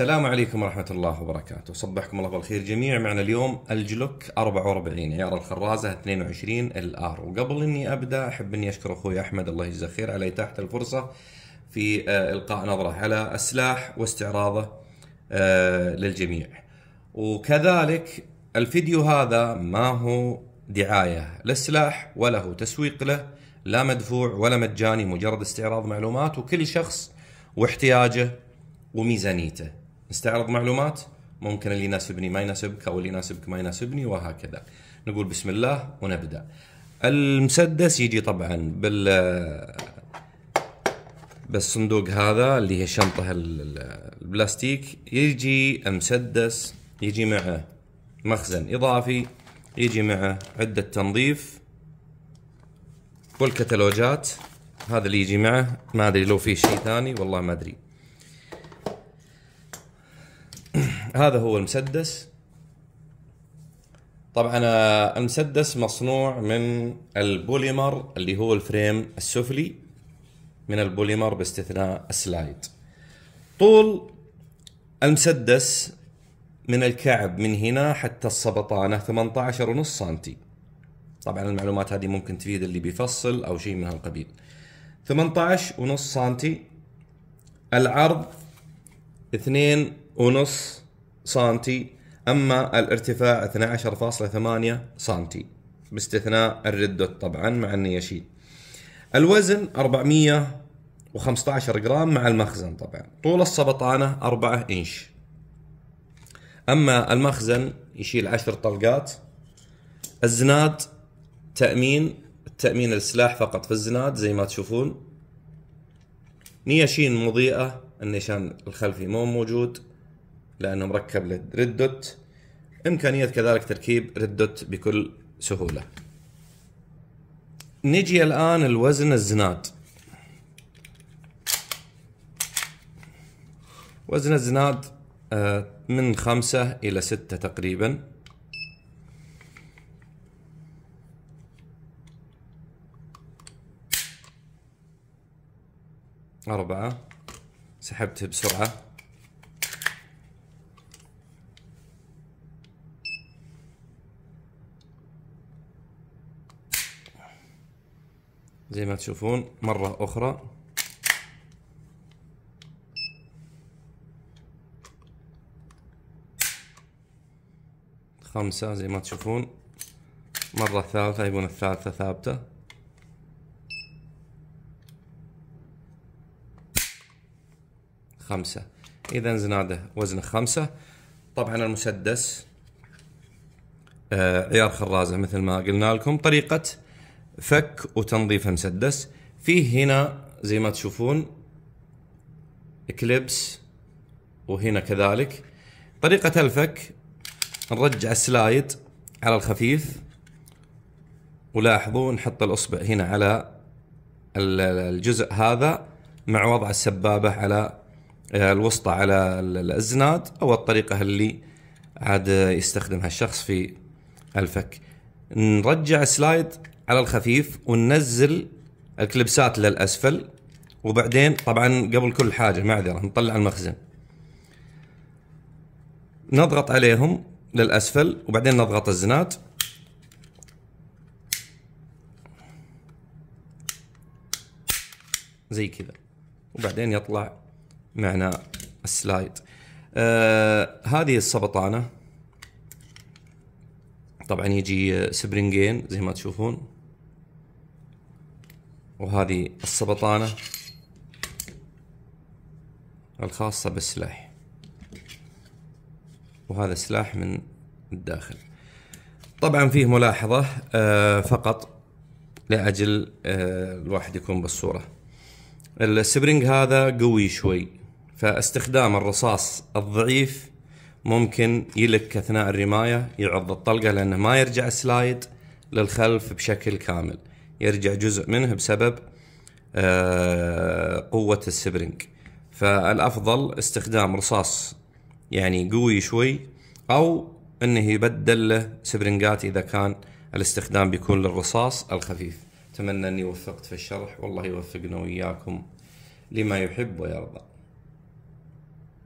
السلام عليكم ورحمة الله وبركاته صبحكم الله بالخير جميع معنا اليوم الجلوك 44 عيار الخرازة 22 الار وقبل اني ابدأ احب اني اشكر اخوي احمد الله يجزاه خير على اتاحة الفرصة في آه، القاء نظرة على السلاح واستعراضه آه، للجميع وكذلك الفيديو هذا ما هو دعاية للسلاح ولا هو تسويق له لا مدفوع ولا مجاني مجرد استعراض معلومات وكل شخص واحتياجه وميزانيته نستعرض معلومات ممكن اللي يناسبني ما يناسبك او اللي يناسبك ما يناسبني وهكذا نقول بسم الله ونبدا المسدس يجي طبعا بال بالصندوق هذا اللي هي الشنطه البلاستيك يجي مسدس يجي معه مخزن اضافي يجي معه عده تنظيف والكتالوجات هذا اللي يجي معه ما ادري لو في شيء ثاني والله ما ادري هذا هو المسدس طبعا المسدس مصنوع من البوليمر اللي هو الفريم السفلي من البوليمر باستثناء السلايد طول المسدس من الكعب من هنا حتى السبطانة 18 ونص سنتي طبعا المعلومات هذه ممكن تفيد اللي بيفصل أو شيء من هالقبيل 18 ونص سنتي العرض 2 ونص سنتي أما الارتفاع 12.8 سنتي باستثناء الردوت طبعا مع النياشين الوزن 415 جرام مع المخزن طبعا طول السبطانة 4 إنش أما المخزن يشيل 10 طلقات الزناد تأمين التأمين السلاح فقط في الزناد زي ما تشوفون نياشين مضيئة النيشان الخلفي مو موجود لانه مركب للريد دوت امكانيه كذلك تركيب ريد دوت بكل سهوله نجي الان الوزن الزناد وزن الزناد آه، من خمسة إلى ستة تقريبا أربعة سحبته بسرعة زي ما تشوفون مرة أخرى خمسة زي ما تشوفون مرة ثالثة يبون الثالثة ثابتة خمسة إذا زناده وزنه خمسة طبعا المسدس آه، عيار خرازة مثل ما قلنا لكم طريقة فك وتنظيف مسدس فيه هنا زي ما تشوفون كليبس وهنا كذلك طريقة الفك نرجع السلايد على الخفيف ولاحظوا نحط الأصبع هنا على الجزء هذا مع وضع السبابة على آه، الوسطى على الزناد أو الطريقة اللي عاد يستخدمها الشخص في الفك نرجع سلايد على الخفيف وننزل الكلبسات للاسفل وبعدين طبعا قبل كل حاجه معذره نطلع المخزن نضغط عليهم للاسفل وبعدين نضغط الزنات زي كذا وبعدين يطلع معنا السلايد آه هذه السبطانه طبعا يجي سبرنجين زي ما تشوفون وهذه السبطانة الخاصة بالسلاح وهذا سلاح من الداخل طبعا فيه ملاحظة آه، فقط لأجل آه، الواحد يكون بالصورة السبرينج هذا قوي شوي فاستخدام الرصاص الضعيف ممكن يلك أثناء الرماية يعض الطلقة لأنه ما يرجع السلايد للخلف بشكل كامل يرجع جزء منه بسبب آه، قوة السبرنج فالأفضل استخدام رصاص يعني قوي شوي أو أنه يبدل له سبرنجات إذا كان الاستخدام بيكون للرصاص الخفيف أتمنى أني وفقت في الشرح والله يوفقنا وإياكم لما يحب ويرضى